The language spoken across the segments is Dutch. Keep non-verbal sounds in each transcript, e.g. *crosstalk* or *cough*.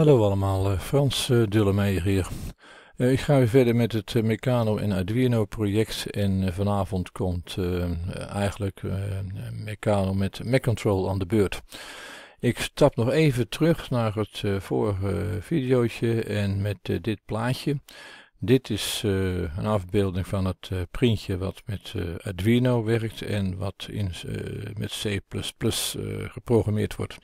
Hallo allemaal, eh, Frans eh, Dullemeijer hier. Eh, ik ga weer verder met het Meccano en Arduino project en vanavond komt eigenlijk Meccano met Mac Control aan de beurt. Ik stap nog even terug naar het vorige videootje en met dit plaatje. Dit is een afbeelding van het printje wat met Arduino werkt en wat in, met C++ geprogrammeerd wordt.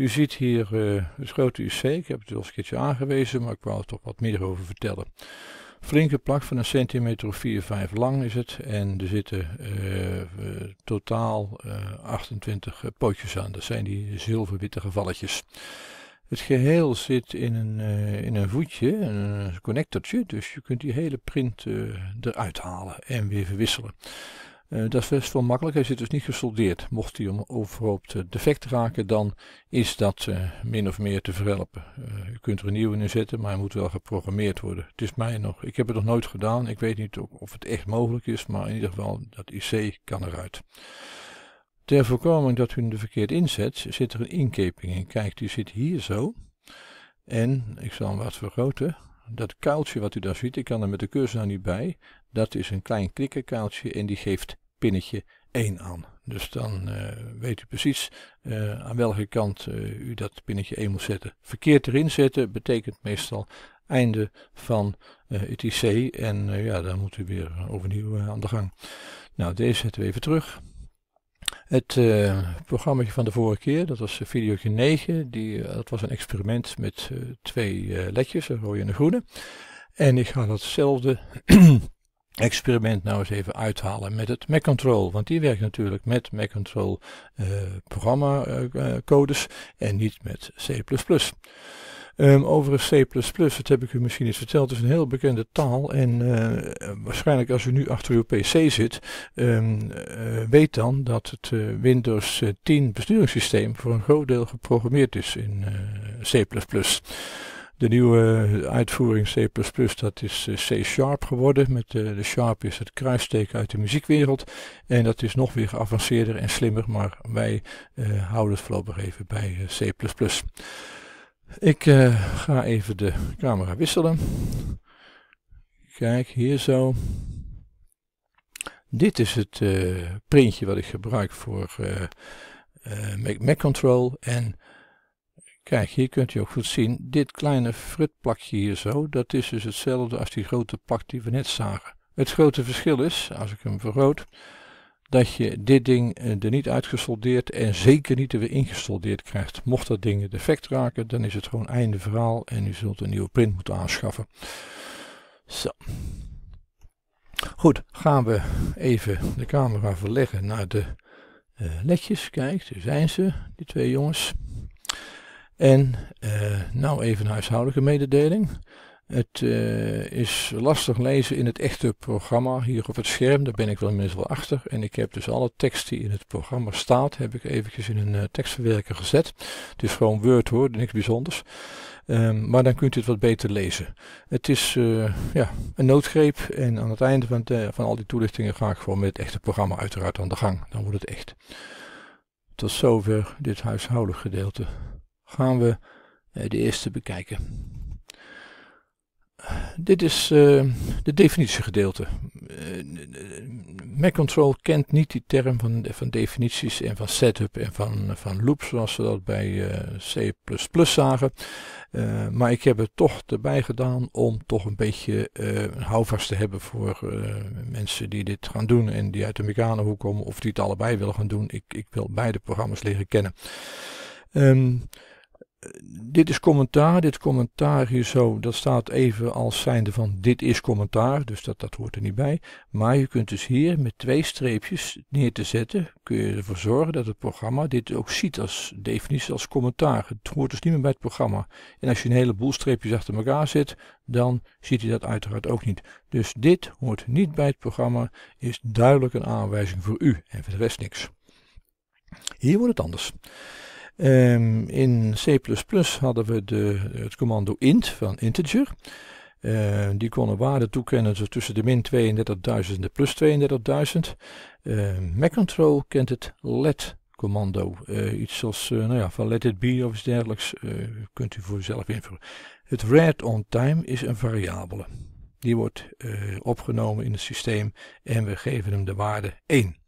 U ziet hier uh, eh, het grote UC. Ik heb het al een keertje aangewezen, maar ik wou er toch wat meer over vertellen. Flinke plak van een centimeter of 4, 5 lang is het. En er zitten eh, eh, totaal 28 pootjes aan. Dat zijn die zilverwitte gevalletjes. Het geheel zit in een, in een voetje, een connectortje, dus je kunt die hele print uh, eruit halen en weer verwisselen. Eh, dat is best wel makkelijk. Hij zit dus niet gesoldeerd. Mocht hij om overhoop defect raken, dan is dat eh, min of meer te verhelpen. Uh, eh, u kunt er een nieuwe in zetten, maar hij moet wel geprogrammeerd worden. Het is mij nog. Ik heb het nog nooit gedaan. Ik weet niet of het echt mogelijk is, maar in ieder geval dat IC kan eruit. Ter voorkoming dat u hem er verkeerd inzet, zit er een inkeping in. Kijk, die zit hier zo. En ik zal hem wat vergroten dat kuiltje wat u daar ziet, ik kan er met de cursor nou niet bij, dat is een klein klikkerkuiltje en die geeft pinnetje 1 aan. Dus dan eh, weet u precies eh, aan welke kant eh, u dat pinnetje 1 moet zetten. Verkeerd erin zetten betekent meestal einde van het IC. En ja, dan moet u weer overnieuw aan de gang. Nou, deze zetten we even terug. Het uh, programma van de vorige keer, dat was video 9, die, dat was een experiment met twee ledjes, een rode en een groene. En ik ga datzelfde experiment nou eens even uithalen met het Mac Control. Want die werkt natuurlijk met Mac Control uh, programma eh, eh, codes en niet met C++. Um, overigens C++, dat heb ik u misschien eens verteld, is een heel bekende taal. En waarschijnlijk als u nu achter uw pc zit, ehm, weet dan dat het Windows 10 besturingssysteem voor een groot deel geprogrammeerd is in C++. De nieuwe uitvoering C++, dat is eh, C-sharp geworden. Met de, eh, de sharp is het kruisteken uit de muziekwereld. En dat is nog weer geavanceerder en slimmer, maar wij eh, houden het voorlopig even bij C++. Ik ga even de camera wisselen. Kijk, hier zo. Dit is het printje wat ik gebruik voor Mac, Mac Control en Kijk, hier kunt u ook goed zien, dit kleine fritplakje hier zo, dat is dus hetzelfde als die grote plak die we net zagen. Het grote verschil is, als ik hem vergroot, dat je dit ding eh, er niet uitgesoldeerd en zeker niet er weer ingesoldeerd krijgt. Mocht dat ding defect raken, dan is het gewoon einde verhaal en u zult een nieuwe print moeten aanschaffen. Zo. Goed, gaan we even de camera verleggen naar de uh, eh, ledjes. Kijk, daar zijn ze, die twee jongens. En eh, nou even een huishoudelijke mededeling. Het eh, is lastig lezen in het echte programma hier op het scherm. Daar ben ik wel inmiddels wel achter. En ik heb dus alle tekst die in het programma staat, heb ik eventjes in een eh, tekstverwerker gezet. Het is gewoon Word hoor, niks bijzonders. Ehm, maar dan kunt u het wat beter lezen. Het is ja, een noodgreep. En aan het einde van, van al die toelichtingen ga ik gewoon met het echte programma uiteraard aan de gang. Dan wordt het echt. Tot zover dit huishoudelijk gedeelte gaan we eh, de eerste bekijken. Dit is eh, de definitiegedeelte. Eh, Mac Control kent niet die term van, van definities en van setup en van, van loops zoals we dat bij C++ zagen. maar ik heb het toch erbij gedaan om toch een beetje een houvast te hebben voor mensen die dit gaan doen en die uit de mechanenhoek komen of die het allebei willen gaan doen. Ik, ik wil beide programma's leren kennen. Um, dit is commentaar. Dit commentaar hier zo, dat staat even als zijnde van dit is commentaar, dus dat, dat hoort er niet bij. Maar je kunt dus hier met twee streepjes neer te zetten, kun je ervoor zorgen dat het programma dit ook ziet als definitie, als commentaar. Het hoort dus niet meer bij het programma. En als je een heleboel streepjes achter elkaar zet, dan ziet hij dat uiteraard ook niet. Dus dit hoort niet bij het programma, is duidelijk een aanwijzing voor u en verder de rest niks. Hier wordt het anders. Ehm, in C++ hadden we de, het commando int van integer. Ehm, die kon een waarde toekennen tussen de min 32.000 en de plus 32.000. Uh, ehm, kent het let commando. Eh, iets als, eh, nou ja, van let it be of iets dergelijks eh, kunt u voor uzelf invullen. Het read on time is een variabele. Die wordt opgenomen in het systeem en we geven hem de waarde 1.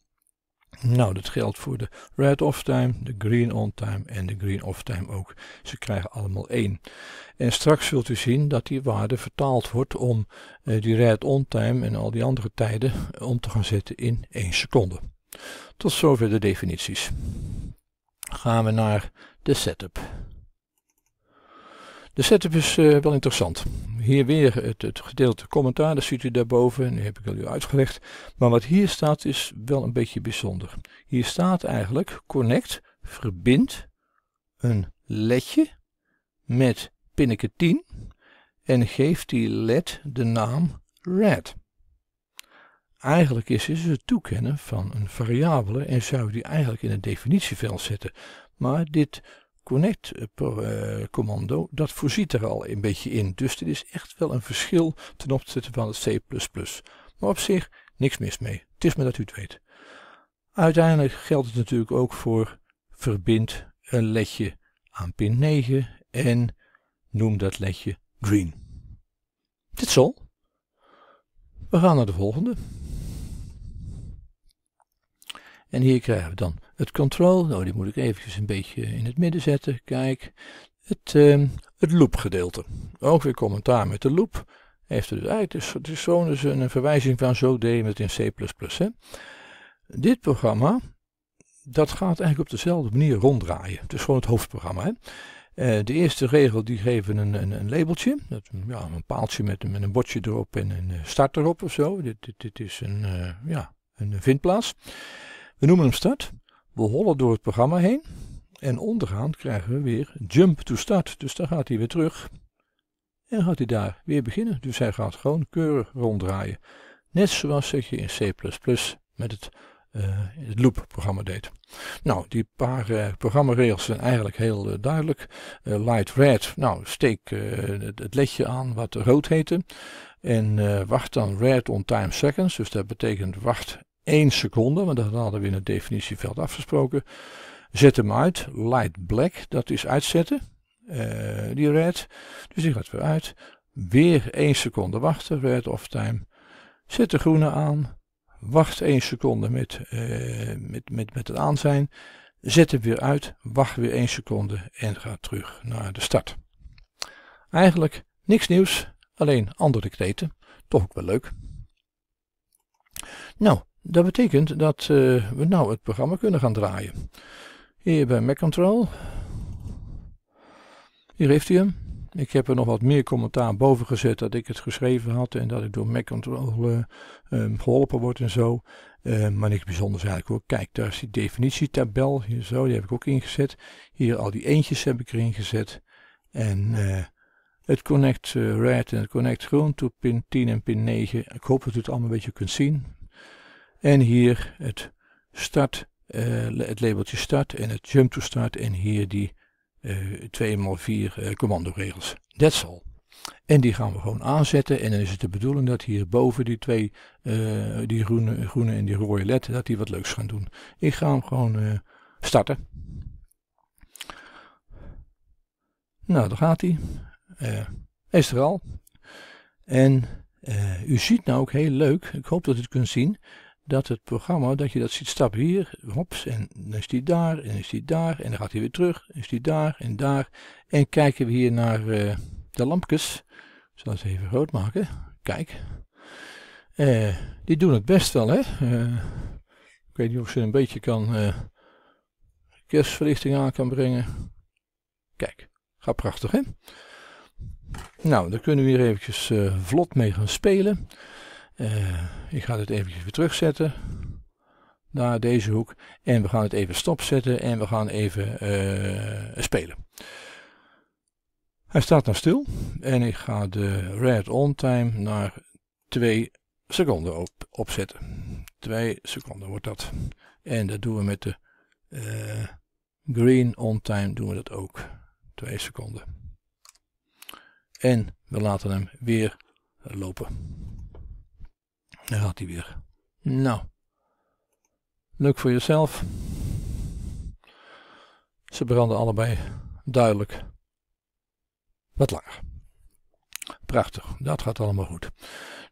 Nou, dat geldt voor de red off time, de green on time en de green off time ook. Ze krijgen allemaal 1. En straks zult u zien dat die waarde vertaald wordt om eh, die red on time en al die andere tijden eh, om te gaan zetten in 1 seconde. Tot zover de definities. Gaan we naar de setup. De setup is eh, wel interessant hier weer het, het gedeelte commentaar, dat ziet u daarboven, en die heb ik al u uitgelegd. Maar wat hier staat is wel een beetje bijzonder. Hier staat eigenlijk connect, verbind een ledje met pinneke 10 en geeft die led de naam red. Eigenlijk is het het toekennen van een variabele en zou die eigenlijk in het definitieveld zetten. Maar dit Connect eh, eh, commando, dat voorziet er al een beetje in. Dus dit is echt wel een verschil ten opzichte van het C++. Maar op zich niks mis mee. Het is maar dat u het weet. Uiteindelijk geldt het natuurlijk ook voor verbind een ledje aan pin 9 en noem dat ledje green. Dit zal. We gaan naar de volgende. En hier krijgen we dan het control, nou die moet ik eventjes een beetje in het midden zetten, kijk, het, ehm, het loop gedeelte. Ook weer commentaar met de loop. Heeft er dus uit. Dus het is zo'n dus een verwijzing van zo deed met in C++. Hè. Dit programma, dat gaat eigenlijk op dezelfde manier ronddraaien. Het is gewoon het hoofdprogramma. Hè. Eh, de eerste regel die geven een, een, een labeltje, dat, ja, een paaltje met, met een bordje erop en een eh, start erop of zo. Dit, dit, dit is een, uh, ja, een vindplaats. We noemen hem start. We hollen door het programma heen. En onderaan krijgen we weer jump to start. Dus dan gaat hij weer terug. En gaat hij daar weer beginnen. Dus hij gaat gewoon keurig ronddraaien. Net zoals dat je in C++ met het, uh, eh, loop programma deed. Nou, die paar uh, programmaregels zijn eigenlijk heel eh, duidelijk. light red, nou steek het ledje aan wat rood heette. En wacht dan red on time seconds. Dus dat betekent wacht 1 seconde, want dat hadden we in het definitieveld afgesproken. Zet hem uit, light black, dat is uitzetten, eh, die red. Dus die gaat weer uit. Weer 1 seconde wachten, red off time. Zet de groene aan, wacht 1 seconde met, uh, met, met, met het zijn. Zet hem weer uit, wacht weer 1 seconde en ga terug naar de start. Eigenlijk niks nieuws, alleen andere kreten. Toch ook wel leuk. Nou, dat betekent dat eh, we nou het programma kunnen gaan draaien. Hier bij Mac Control. Hier heeft hij hem. Ik heb er nog wat meer commentaar boven gezet dat ik het geschreven had en dat ik door Mac Control eh, ehm, geholpen word en zo. Eh, maar niks bijzonders eigenlijk hoor. Kijk, daar is die definitietabel. Hier zo, die heb ik ook ingezet. Hier al die eentjes heb ik erin gezet. En het Connect Red en het Connect Groen, tot pin 10 en pin 9. Ik hoop dat u het allemaal een beetje kunt zien. En hier het start, eh, het labeltje start en het jump to start en hier die uh, eh, 2x4 eh, commandoregels. That's all. En die gaan we gewoon aanzetten. En dan is het de bedoeling dat hier boven die twee, die groene, groene en die rode led, dat die wat leuks gaan doen. Ik ga hem gewoon starten. Nou, daar gaat hij. Uh, is er al. En u ziet nou ook heel leuk, ik hoop dat u het kunt zien, dat het programma, dat je dat ziet stap hier, hops, en dan is die daar, en is die daar, en dan gaat hij weer terug, en is die daar, en daar. En kijken we hier naar eh, de lampjes. Ik zal ze even groot maken. Kijk. Eh, die doen het best wel, hè. Eh, ik weet niet of ze een beetje kan kerstverlichting aan kan brengen. Kijk, gaat prachtig, hè. Nou, dan kunnen we hier eventjes vlot mee gaan spelen. Eh, ik ga het even weer terugzetten naar deze hoek. En we gaan het even stopzetten en we gaan even eh, spelen. Hij staat nog stil en ik ga de red on time naar 2 seconden op, opzetten. 2 seconden wordt dat. En dat doen we met de eh, green on time doen we dat ook. 2 seconden. En we laten hem weer lopen. Daar gaat hij weer. Nou. Leuk voor jezelf. Ze branden allebei duidelijk wat langer. Prachtig, dat gaat allemaal goed.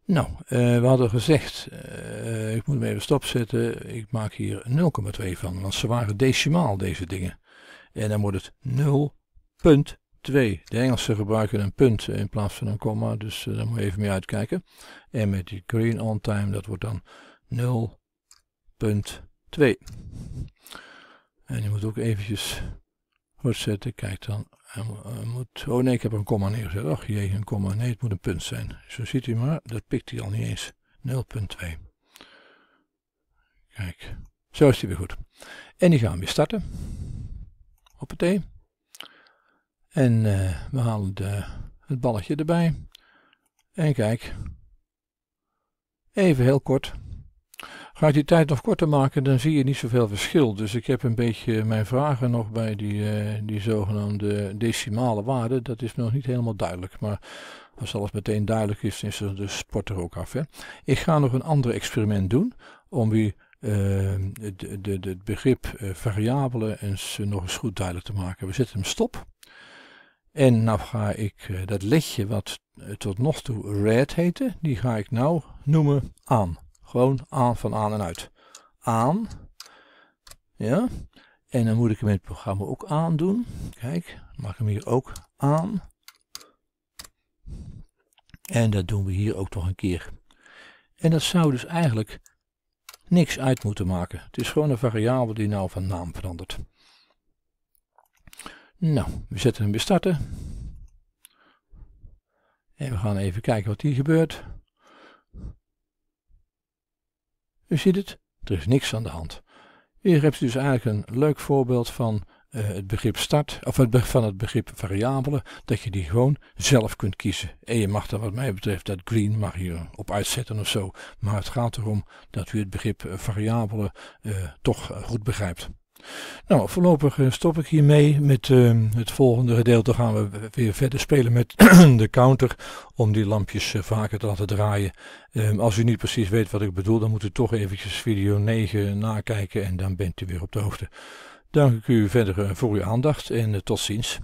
Nou, eh, we hadden gezegd, eh, ik moet hem even stopzetten. Ik maak hier 0,2 van, want ze waren decimaal deze dingen. En dan wordt het 0,2. Twee, de Engelsen gebruiken een punt in plaats van een komma, dus eh, daar moet je even mee uitkijken. En met die green on time, dat wordt dan 0.2. En je moet ook eventjes goed zetten, kijk dan. moet, oh nee, ik heb een komma neergezet. Ach jee, een komma. Nee, het moet een punt zijn. Zo ziet u maar, dat pikt hij al niet eens. 0.2. Kijk, zo is hij weer goed. En die gaan we weer starten. Hoppatee. En eh, we halen de, het balletje erbij. En kijk. Even heel kort. Ga ik die tijd nog korter maken, dan zie je niet zoveel verschil. Dus ik heb een beetje mijn vragen nog bij die, eh, die zogenaamde decimale waarde. Dat is nog niet helemaal duidelijk. Maar als alles meteen duidelijk is, is er de sport er ook af. Hè? Ik ga nog een ander experiment doen om u het eh, het begrip uh, variabelen eens, nog eens goed duidelijk te maken. We zetten hem stop. En nou ga ik eh, dat lichtje wat eh, tot nog toe red heette, die ga ik nou noemen aan. Gewoon aan van aan en uit. Aan. Ja. En dan moet ik hem in het programma ook aandoen. Kijk, maak hem hier ook aan. En dat doen we hier ook nog een keer. En dat zou dus eigenlijk niks uit moeten maken. Het is gewoon een variabel die nou van naam verandert. Nou, we zetten hem weer starten. En we gaan even kijken wat hier gebeurt. U ziet het, er is niks aan de hand. Hier heb je dus eigenlijk een leuk voorbeeld van eh, het begrip start, of het, van het begrip variabelen, dat je die gewoon zelf kunt kiezen. En je mag dan wat mij betreft dat green mag je op uitzetten of zo, maar het gaat erom dat u het begrip eh, variabelen eh, toch goed begrijpt. Nou, voorlopig eh, stop ik hiermee. Met ehm, het volgende gedeelte gaan we weer verder spelen met *clears throat* de counter. Om die lampjes eh, vaker te laten draaien. Ehm, als u niet precies weet wat ik bedoel, dan moet u toch eventjes video 9 nakijken. En dan bent u weer op de hoogte. Dank ik u verder eh, voor uw aandacht en tot ziens.